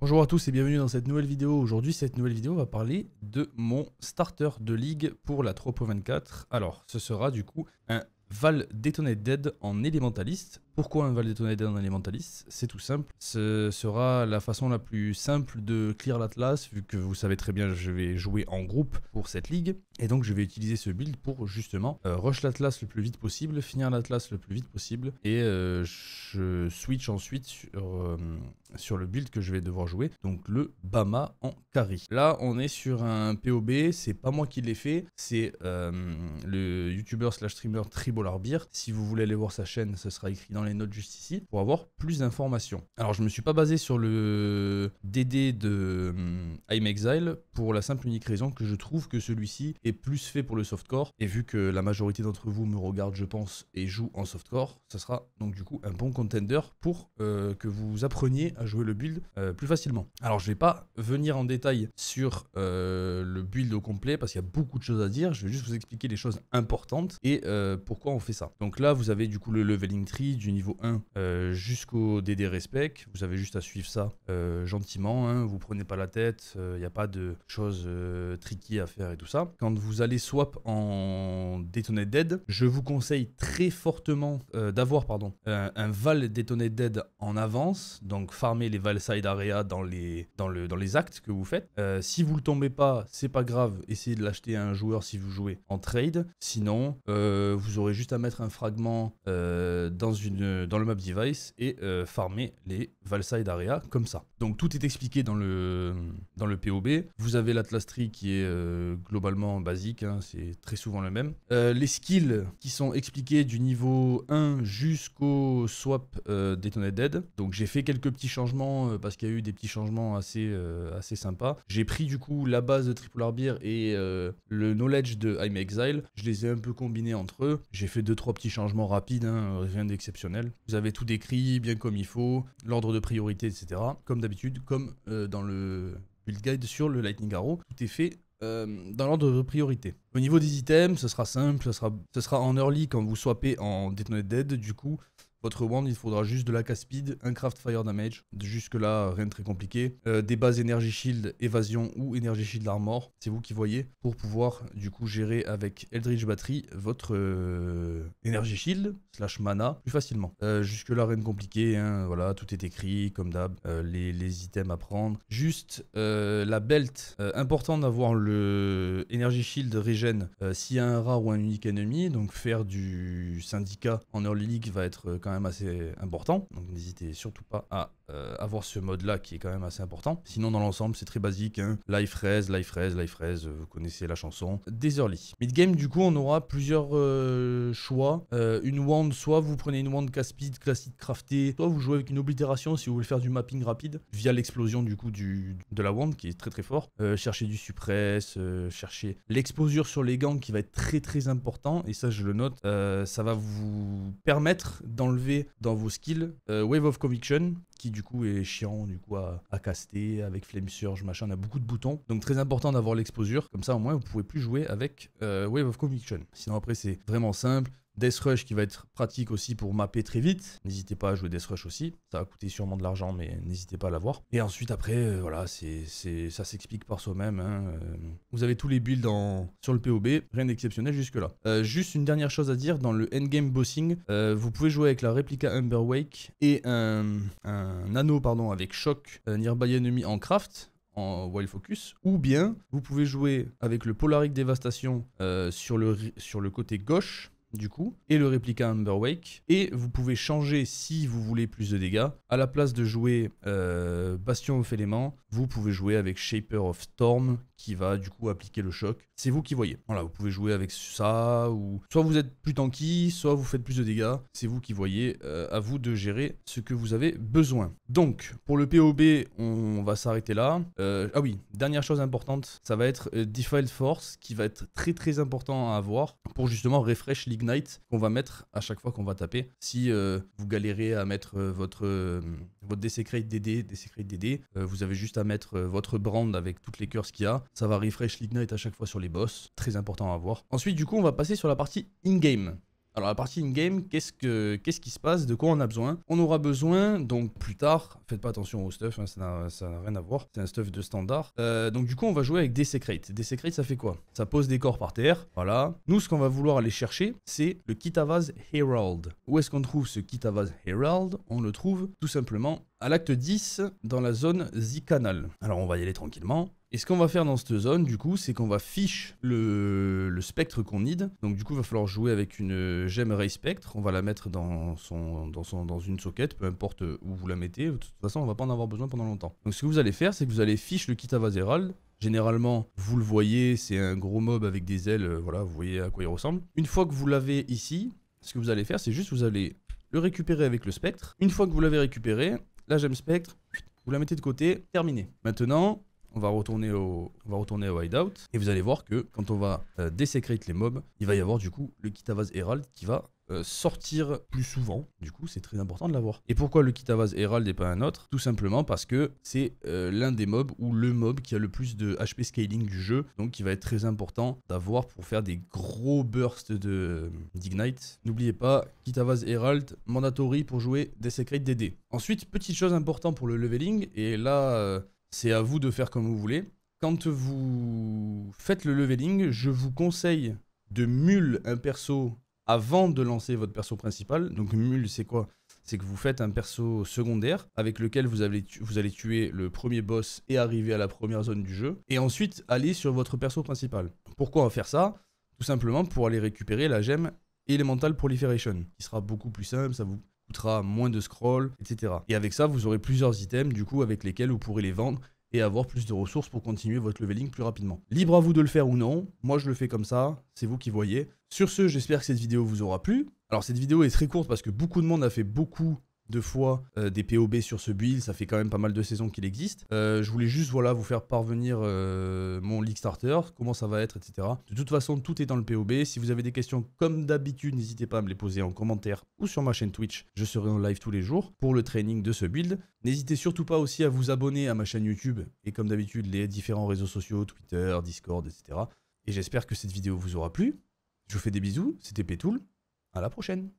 Bonjour à tous et bienvenue dans cette nouvelle vidéo. Aujourd'hui, cette nouvelle vidéo va parler de mon starter de ligue pour la 24, Alors, ce sera du coup un Val Detonated Dead en élémentaliste. Pourquoi un Val Dead en élémentaliste C'est tout simple. Ce sera la façon la plus simple de clear l'Atlas, vu que vous savez très bien je vais jouer en groupe pour cette ligue. Et donc je vais utiliser ce build pour justement euh, rush l'Atlas le plus vite possible, finir l'Atlas le plus vite possible. Et euh, je switch ensuite euh, sur, le build que je vais devoir jouer, donc le Bama en carry. Là on est sur un POB, c'est pas moi qui l'ai fait, c'est le youtuber slash streamer tribu leur Si vous voulez aller voir sa chaîne, ce sera écrit dans les notes juste ici pour avoir plus d'informations. Alors je me suis pas basé sur le DD de euh, I'm Exile pour la simple unique raison que je trouve que celui-ci est plus fait pour le softcore et vu que la majorité d'entre vous me regarde je pense et joue en softcore, ce sera donc du coup un bon contender pour euh, que vous appreniez à jouer le build euh, plus facilement. Alors je vais pas venir en détail sur le build au complet parce qu'il y a beaucoup de choses à dire, je vais juste vous expliquer les choses importantes et pourquoi on fait ça. Donc là, vous avez du coup le leveling tree du niveau 1 euh, jusqu'au DD respect. Vous avez juste à suivre ça euh, gentiment. Hein. vous prenez pas la tête. Il euh, n'y a pas de choses tricky à faire et tout ça. Quand vous allez swap en Detonate Dead, je vous conseille très fortement d'avoir pardon un Val Detonate Dead en avance. Donc farmer les Val Side Area dans les, dans le, dans les actes que vous faites. si vous le tombez pas, c'est pas grave. Essayez de l'acheter à un joueur si vous jouez en trade. Sinon, vous aurez juste à mettre un fragment euh, dans, une, dans le map device et euh, farmer les Valside Area comme ça. Donc tout est expliqué dans le, dans le POB. Vous avez l'Atlas Tree qui est euh, globalement basique, hein, c'est très souvent le même. les skills qui sont expliqués du niveau 1 jusqu'au swap detonate Dead. Donc j'ai fait quelques petits changements parce qu'il y a eu des petits changements assez, assez sympas. J'ai pris du coup la base de Triple Arbier et le knowledge de I'm Exile. Je les ai un peu combinés entre eux. J'ai fait deux trois petits changements rapides, hein, rien d'exceptionnel. Vous avez tout décrit bien comme il faut, l'ordre de priorité, etc. Comme d'habitude, comme euh, dans le build guide sur le Lightning Arrow, tout est fait euh, dans l'ordre de priorité. Au niveau des items, ce sera simple, ce sera, ce sera en early quand vous swappez en Detonated Dead, du coup, votre wand, il faudra juste de la speed, un craft fire damage. Jusque là, rien de très compliqué. Euh, des bases énergie shield, évasion ou énergie shield armor. C'est vous qui voyez. Pour pouvoir du coup gérer avec Eldritch Battery votre énergie euh, shield slash mana plus facilement. Euh, jusque là, rien de compliqué. Hein. voilà, tout est écrit comme d'hab. Les, les, items à prendre. Juste la belt. important d'avoir le energy shield régène s'il y a un rat ou un unique ennemi. Donc faire du syndicat en early league va être même assez important. Donc n'hésitez surtout pas à euh, avoir ce mode là qui est quand même assez important. Sinon dans l'ensemble c'est très basique. un hein. Life raise, life fraise life raise, euh, vous connaissez la chanson. Des early. Mid game du coup on aura plusieurs euh, choix. une wand, soit vous prenez une wand caspide classique crafté soit vous jouez avec une oblitération si vous voulez faire du mapping rapide via l'explosion du coup du, de la wand qui est très très fort. chercher du suppress, chercher l'exposure sur les gants qui va être très très important et ça je le note. ça va vous permettre dans le dans vos skills euh, Wave of Conviction, qui du coup est chiant du coup à, caster avec Flame Surge, machin, on a beaucoup de boutons. Donc très important d'avoir l'exposure, comme ça au moins vous pouvez plus jouer avec euh, Wave of Conviction. Sinon après c'est vraiment simple, Death Rush qui va être pratique aussi pour mapper très vite. N'hésitez pas à jouer Death Rush aussi. Ça va coûter sûrement de l'argent, mais n'hésitez pas à l'avoir. Et ensuite, après, euh, voilà, c'est ça s'explique par soi-même. Hein, euh. vous avez tous les builds sur le POB. Rien d'exceptionnel jusque-là. Euh, juste une dernière chose à dire. Dans le endgame bossing, vous pouvez jouer avec la réplica Umber Wake et un, anneau pardon, avec Shock Nearby Enemy en craft en Wild Focus, ou bien vous pouvez jouer avec le Polaric Dévastation sur, le, sur le côté gauche du coup, et le réplica Underwake Et vous pouvez changer si vous voulez plus de dégâts. À la place de jouer euh, Bastion of Element, vous pouvez jouer avec Shaper of Storm, qui va du coup appliquer le choc. C'est vous qui voyez. Voilà, vous pouvez jouer avec ça, ou soit vous êtes plus tanky, soit vous faites plus de dégâts. C'est vous qui voyez, euh, à vous de gérer ce que vous avez besoin. Donc, pour le POB, on va s'arrêter là. Euh, ah oui, dernière chose importante, ça va être euh, Defiled Force, qui va être très très important à avoir pour justement refresh l'ignite qu'on va mettre à chaque fois qu'on va taper. Si vous galérez à mettre votre, votre DD, DD, vous avez juste à mettre votre brand avec toutes les curses qu'il y a ça va refresh l'ignite à chaque fois sur les boss. Très important à voir. Ensuite, du coup, on va passer sur la partie in-game. Alors la partie in-game, qu'est-ce, que, qu'est-ce qui se passe De quoi on a besoin On aura besoin, donc plus tard, faites pas attention au stuff, hein, ça, n'a, rien à voir, c'est un stuff de standard. Euh, donc du coup on va jouer avec des secrets. Des secrets ça fait quoi Ça pose des corps par terre, voilà. Nous ce qu'on va vouloir aller chercher, c'est le Kitavaz Herald. Où est-ce qu'on trouve ce Kitavaz Herald On le trouve tout simplement à l'acte 10 dans la zone Z-Canal. Alors on va y aller tranquillement. Et ce qu'on va faire dans cette zone, du coup, c'est qu'on va fiche le, spectre qu'on need. Donc, du coup, il va falloir jouer avec une gem Ray Spectre. On va la mettre dans, son, dans, son, dans une socket, peu importe où vous la mettez. De toute façon, on va pas en avoir besoin pendant longtemps. Donc, ce que vous allez faire, c'est que vous allez fiche le kit Généralement, vous le voyez, c'est un gros mob avec des ailes. Euh, voilà, vous voyez à quoi il ressemble. Une fois que vous l'avez ici, ce que vous allez faire, c'est juste vous allez le récupérer avec le spectre. Une fois que vous l'avez récupéré, la gem spectre, vous la mettez de côté, terminé. Maintenant, on va retourner au, va retourner au hideout et vous allez voir que quand on va euh, les mobs, il va y avoir du coup le Kitavaz Herald qui va euh, sortir plus souvent. Du coup, c'est très important de l'avoir. Et pourquoi le Kitavaz Herald n'est pas un autre Tout simplement parce que c'est euh, l'un des mobs ou le mob qui a le plus de HP scaling du jeu, donc il va être très important d'avoir pour faire des gros bursts de euh, d'ignite. N'oubliez pas Kitavaz Herald mandatory pour jouer des secrets DD. Ensuite, petite chose importante pour le leveling et là c'est à vous de faire comme vous voulez. Quand vous faites le leveling, je vous conseille de mule un perso avant de lancer votre perso principal. Donc mule, c'est quoi C'est que vous faites un perso secondaire avec lequel vous, vous, allez tuer le premier boss et arriver à la première zone du jeu. Et ensuite, aller sur votre perso principal. Pourquoi faire ça Tout simplement pour aller récupérer la gemme Elemental Proliferation, qui sera beaucoup plus simple, ça vous coûtera moins de scroll, etc. Et avec ça, vous aurez plusieurs items du coup avec lesquels vous pourrez les vendre et avoir plus de ressources pour continuer votre leveling plus rapidement. Libre à vous de le faire ou non, moi je le fais comme ça, c'est vous qui voyez. Sur ce, j'espère que cette vidéo vous aura plu. Alors cette vidéo est très courte parce que beaucoup de monde a fait beaucoup deux fois euh, des POB sur ce build, ça fait quand même pas mal de saisons qu'il existe. Euh, je voulais juste voilà, vous faire parvenir euh, mon League starter, comment ça va être, etc. De toute façon, tout est dans le POB. Si vous avez des questions, comme d'habitude, n'hésitez pas à me les poser en commentaire ou sur ma chaîne Twitch. Je serai en live tous les jours pour le training de ce build. N'hésitez surtout pas aussi à vous abonner à ma chaîne YouTube et comme d'habitude, les différents réseaux sociaux, Twitter, Discord, etc. Et j'espère que cette vidéo vous aura plu. Je vous fais des bisous, c'était Pétoul, à la prochaine